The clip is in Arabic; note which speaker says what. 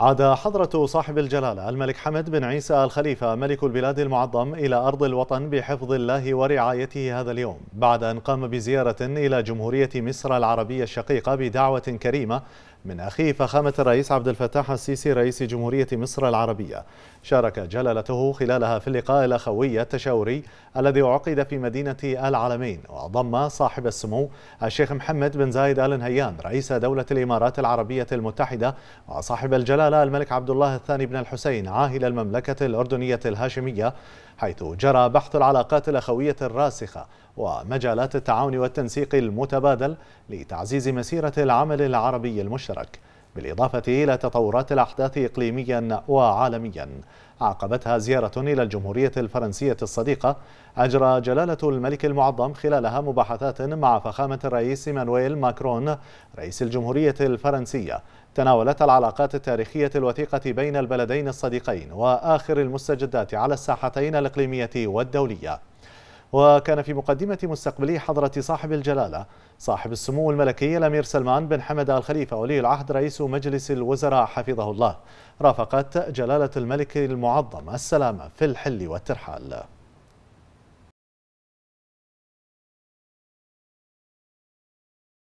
Speaker 1: عاد حضرة صاحب الجلالة الملك حمد بن عيسى الخليفة ملك البلاد المعظم إلى أرض الوطن بحفظ الله ورعايته هذا اليوم بعد أن قام بزيارة إلى جمهورية مصر العربية الشقيقة بدعوة كريمة من أخيه فخامة الرئيس عبد الفتاح السيسي رئيس جمهورية مصر العربية شارك جلالته خلالها في اللقاء الأخوي التشاوري الذي عقد في مدينة العالمين وضم صاحب السمو الشيخ محمد بن زايد آل نهيان رئيس دولة الإمارات العربية المتحدة وصاحب الجلالة الملك عبد الله الثاني بن الحسين عاهل المملكة الأردنية الهاشمية حيث جرى بحث العلاقات الأخوية الراسخة ومجالات التعاون والتنسيق المتبادل لتعزيز مسيرة العمل العربي المشترك بالإضافة إلى تطورات الأحداث إقليميا وعالميا عقبتها زيارة إلى الجمهورية الفرنسية الصديقة أجرى جلالة الملك المعظم خلالها مباحثات مع فخامة الرئيس مانويل ماكرون رئيس الجمهورية الفرنسية تناولت العلاقات التاريخية الوثيقة بين البلدين الصديقين وآخر المستجدات على الساحتين الإقليمية والدولية وكان في مقدمة مستقبلي حضرة صاحب الجلالة صاحب السمو الملكي الأمير سلمان بن حمد آل خليفة ولي العهد رئيس مجلس الوزراء حفظه الله رافقت جلالة الملك المعظم السلامة في الحل والترحال